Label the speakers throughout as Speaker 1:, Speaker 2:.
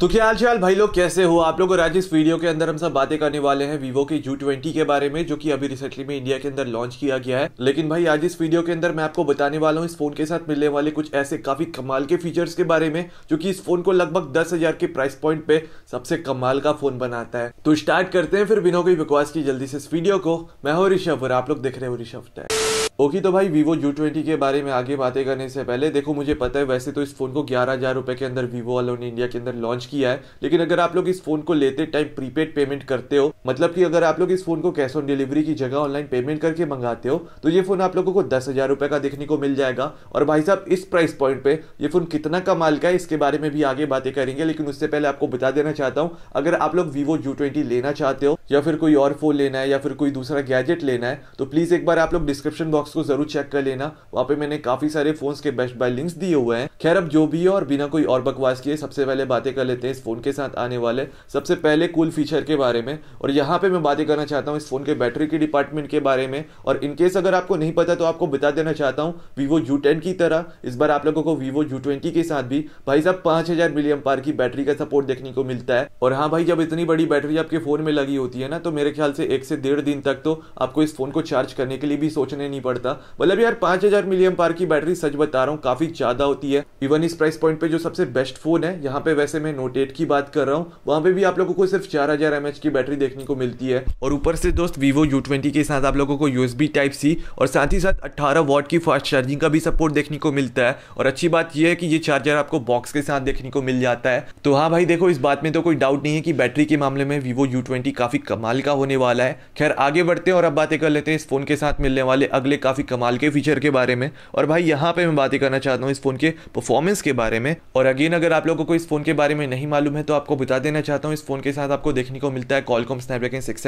Speaker 1: तो क्या हाल चाल भाई लोग कैसे हो आप लोग और आज इस वीडियो के अंदर हम सब बातें करने वाले हैं वीवो के जू ट्वेंटी के बारे में जो कि अभी रिसेंटली में इंडिया के अंदर लॉन्च किया गया है लेकिन भाई आज इस वीडियो के अंदर मैं आपको बताने वाला हूँ इस फोन के साथ मिलने वाले कुछ ऐसे काफी कमाल के फीचर्स के बारे में जो की इस फोन को लगभग दस हजार के प्राइस पॉइंट पे सबसे कमाल का फोन बनाता है तो स्टार्ट करते हैं फिर बिना कोई बकवास की जल्दी से इस वीडियो को मैं हूँ ऋषभ और आप लोग देख रहे हो ऋषभ टैग ओके तो भाई वीवो यू ट्वेंटी के बारे में आगे बातें करने से पहले देखो मुझे पता है वैसे तो इस फ़ोन को ग्यारह हज़ार रुपए के अंदर वीवो वालों ने इंडिया के अंदर लॉन्च किया है लेकिन अगर आप लोग इस फ़ोन को लेते टाइम प्रीपेड पेमेंट करते हो मतलब कि अगर आप लोग इस फ़ोन को कैश ऑन डिलीवरी की जगह ऑनलाइन पेमेंट करके मंगाते हो तो ये फ़ोन आप लोगों को दस हज़ार रुपये का देखने को मिल जाएगा और भाई साहब इस प्राइस पॉइंट पे ये फ़ोन कितना कमाल का है इसके बारे में भी आगे बातें करेंगे लेकिन उससे पहले आपको बता देना चाहता हूँ अगर आप लोग वीवो यू ट्वेंटी लेना चाहते हो या फिर कोई और फ़ोन लेना है या फिर कोई दूसरा गैजेट लेना है तो प्लीज़ एक बार आप लोग डिस्क्रिप्शन बॉक्स बॉक्स को जरूर चेक कर लेना वहाँ पे मैंने काफी सारे फोन के बेस्ट बाय लिंक्स दिए हुए हैं खैर अब जो भी है और बिना कोई और बकवास किए सबसे पहले बातें कर लेते हैं इस फोन के साथ आने वाले सबसे पहले कूल फीचर के बारे में और यहाँ पे मैं बातें करना चाहता हूँ इस फोन के बैटरी के डिपार्टमेंट के बारे में और इनकेस अगर आपको नहीं पता तो आपको बता देना चाहता हूँ वीवो यू की तरह इस बार आप लोगों को वीवो यू के साथ भी भाई साहब पांच हजार मिलियम पार की बैटरी का सपोर्ट देखने को मिलता है और हाँ भाई जब इतनी बड़ी बैटरी आपके फोन में लगी होती है ना तो मेरे ख्याल से एक से डेढ़ दिन तक तो आपको इस फोन को चार्ज करने के लिए भी सोचने नहीं पड़ता पड़ता मतलब यार पाँच हज़ार मिलियम पार की बैटरी सच बता रहा हूँ काफ़ी ज़्यादा होती है इवन इस प्राइस पॉइंट पे जो सबसे बेस्ट फ़ोन है यहाँ पे वैसे मैं नोट एट की बात कर रहा हूँ वहां पे भी आप लोगों को सिर्फ चार हज़ार एमएच की बैटरी देखने को मिलती है और ऊपर से दोस्त वीवो यू ट्वेंटी के साथ आप लोगों को यू टाइप सी और साथ ही साथ अट्ठारह वॉट की फास्ट चार्जिंग का भी सपोर्ट देखने को मिलता है और अच्छी बात यह है कि ये चार्जर आपको बॉक्स के साथ देखने को मिल जाता है तो हाँ भाई देखो इस बात में तो कोई डाउट नहीं है कि बैटरी के मामले में वीवो यू काफ़ी कमाल का होने वाला है खैर आगे बढ़ते हैं और अब बातें कर लेते हैं इस फोन के साथ मिलने वाले अगले काफ़ी कमाल के फीचर के बारे में और भाई यहाँ पे मैं बातें करना चाहता हूँ इस फ़ोन के परफॉर्मेंस के बारे में और अगेन अगर आप लोगों को इस फ़ोन के बारे में नहीं मालूम है तो आपको बता देना चाहता हूँ इस फ़ोन के साथ आपको देखने को मिलता है कॉलकॉम स्नैपड्रैगन सिक्स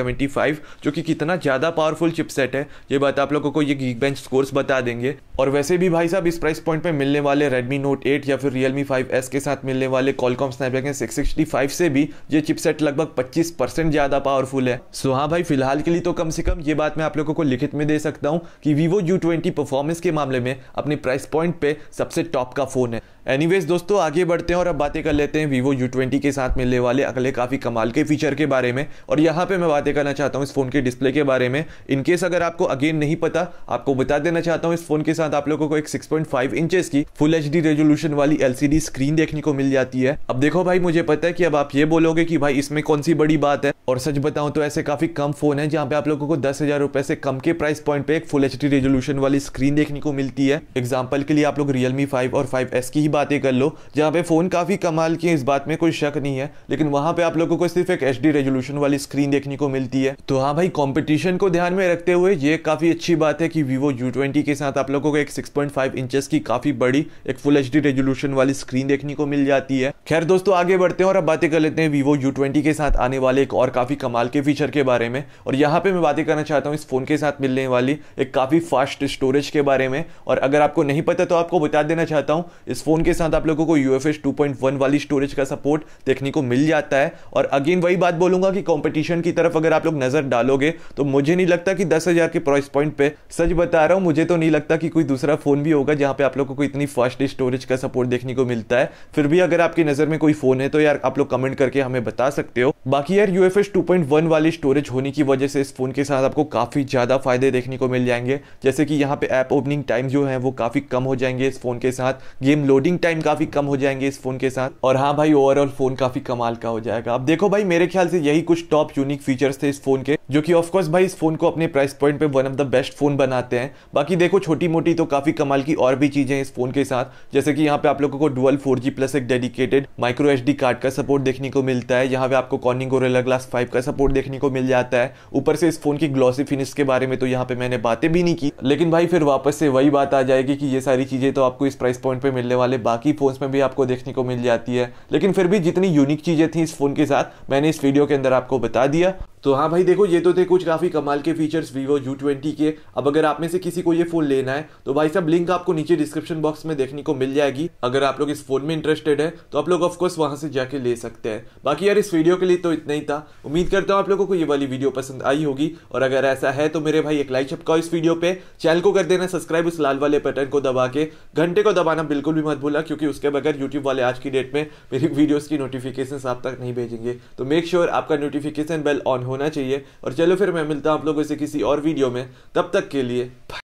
Speaker 1: जो कि कितना ज़्यादा पावरफुल चिपसेट है ये बात आप लोगों को ये गीक बेंच स्कोर्स बता देंगे और वैसे भी भाई साहब इस प्राइस पॉइंट पर मिलने वाले रेडमी नोट एट या फिर रियलमी फाइव के साथ मिलने वाले कॉलकॉम स्नैपड्रैगन सिक्स से भी ये चिपसेट लगभग पच्चीस ज़्यादा पावरफुल है सो हाँ भाई फिलहाल के लिए तो कम से कम ये बात मैं आप लोगों को लिखित में दे सकता हूँ कि वीवो यू ट्वेंटी परफॉर्मेंस के मामले में अपने प्राइस पॉइंट पे सबसे टॉप का फ़ोन है एनीवेज दोस्तों आगे बढ़ते हैं और अब बातें कर लेते हैं वीवो यू ट्वेंटी के साथ मिलने वाले अगले काफ़ी कमाल के फीचर के बारे में और यहाँ पे मैं बातें करना चाहता हूँ इस फ़ोन के डिस्प्ले के बारे में इनकेस अगर आपको अगेन नहीं पता आपको बता देना चाहता हूँ इस फ़ोन के साथ आप लोगों को एक सिक्स पॉइंट की फुल एच रेजोल्यूशन वाली एल स्क्रीन देखने को मिल जाती है अब देखो भाई मुझे पता है कि अब आप ये बोलोगे की भाई इसमें कौन सी बड़ी बात है और सच बताऊँ तो ऐसे काफ़ी कम फ़ोन है जहाँ पे आप लोगों को दस हज़ार रुपये से कम के प्राइस पॉइंट पे एक फुल एच रेजोल्यूशन वाली स्क्रीन देखने को मिलती है एग्जाम्पल के लिए आप लोग रियल मी फाइव और फाइव एस की ही बातें कर लो जहाँ पे फ़ोन काफ़ी कमाल की है इस बात में कोई शक नहीं है लेकिन वहां पे आप लोगों को सिर्फ एक एच रेजोल्यूशन वाली स्क्रीन देखने को मिलती है तो हाँ भाई कॉम्पिटिशन को ध्यान में रखते हुए ये काफ़ी अच्छी बात है कि वीवो यू के साथ आप लोगों को एक सिक्स पॉइंट की काफ़ी बड़ी एक फुल एच रेजोल्यूशन वाली स्क्रीन देखने को मिल जाती है खैर दोस्तों आगे बढ़ते हैं और अब बातें कर लेते हैं वीवो यू के साथ आने वाले एक और काफ़ी कमाल के फीचर के बारे में और यहाँ पे मैं बातें करना चाहता हूँ इस फोन के साथ मिलने वाली एक काफ़ी फास्ट स्टोरेज के बारे में और अगर आपको नहीं पता तो आपको बता देना चाहता हूँ इस फ़ोन के साथ आप लोगों को यू एफ वाली स्टोरेज का सपोर्ट देखने को मिल जाता है और अगेन वही बात बोलूंगा कि कॉम्पिटिशन की तरफ अगर आप लोग नज़र डालोगे तो मुझे नहीं लगता कि दस के प्राइस पॉइंट पर सच बता रहा हूँ मुझे तो नहीं लगता कि कोई दूसरा फ़ोन भी होगा जहाँ पे आप लोगों को इतनी फास्ट स्टोरेज का सपोर्ट देखने को मिलता है फिर भी अगर आपकी नज़र में कोई फ़ोन है तो यार आप लोग कमेंट करके हमें बता सकते हो बाकी यार यू एफ वाली स्टोरेज होने की वजह से इस फ़ोन के साथ आपको काफ़ी ज़्यादा फायदे देखने को मिल जाएंगे जैसे कि यहाँ पे ऐप ओपनिंग टाइम जो है वो काफ़ी कम हो जाएंगे इस फ़ोन के साथ गेम लोडिंग टाइम काफ़ी कम हो जाएंगे इस फ़ोन के साथ और हाँ भाई ओवरऑल फ़ोन काफ़ी कमाल का हो जाएगा अब देखो भाई मेरे ख्याल से यही कुछ टॉप यूनिक फीचर्स थे इस फ़ोन के जो कि ऑफकोर्स भाई इस फ़ोन को अपने प्राइस पॉइंट पे one of the best phone बनाते हैं बाकी देखो छोटी मोटी तो काफ़ी कमाल की और भी चीज़ें इस फ़ोन के साथ जैसे कि यहाँ पे आप लोगों को डुअल फोर जी प्लस एक डेडिकेटेड माइक्रो एच कार्ड का सपोर्ट देखने को मिलता है यहाँ पे आपको कॉर्निंग गोरेला ग्लास फाइव का सपोर्ट देखने को मिल जाता है ऊपर से इस फ़ोन की ग्लॉसी फिनिश के बारे में तो यहाँ पे मैंने बातें भी नहीं की लेकिन भाई फिर वापस से वही बात आ जाएगी कि ये सारी चीज़ें तो आपको इस प्राइस पॉइंट पर मिलने वाले बाकी फोन में भी आपको देखने को मिल जाती है लेकिन फिर भी जितनी यूनिक चीज़ें थी इस फ़ोन के साथ मैंने इस वीडियो के अंदर आपको बता दिया तो हाँ भाई देखो ये तो थे कुछ काफ़ी कमाल के फीचर्स वीवो यू ट्वेंटी के अब अगर आप में से किसी को ये फ़ोन लेना है तो भाई साहब लिंक आपको नीचे डिस्क्रिप्शन बॉक्स में देखने को मिल जाएगी अगर आप लोग इस फ़ोन में इंटरेस्टेड है तो आप लोग ऑफकोर्स वहाँ से जाके ले सकते हैं बाकी यार इस वीडियो के लिए तो इतना ही था उम्मीद करता हूँ आप लोगों को ये वाली वीडियो पसंद आई होगी और अगर ऐसा है तो मेरे भाई एक लाइक छपकाओ इस वीडियो पे चैनल को कर देना सब्सक्राइब उस लाल वाले बटन को दबा के घंटे को दबाना बिल्कुल भी मत भूला क्योंकि उसके बगैर यूट्यूब वाले आज की डेट में मेरी वीडियोज़ की नोटिफिकेशन आप तक नहीं भेजेंगे तो मेक श्योर आपका नोटिफिकेशन बेल ऑन हो होना चाहिए और चलो फिर मैं मिलता हूँ आप लोगों से किसी और वीडियो में तब तक के लिए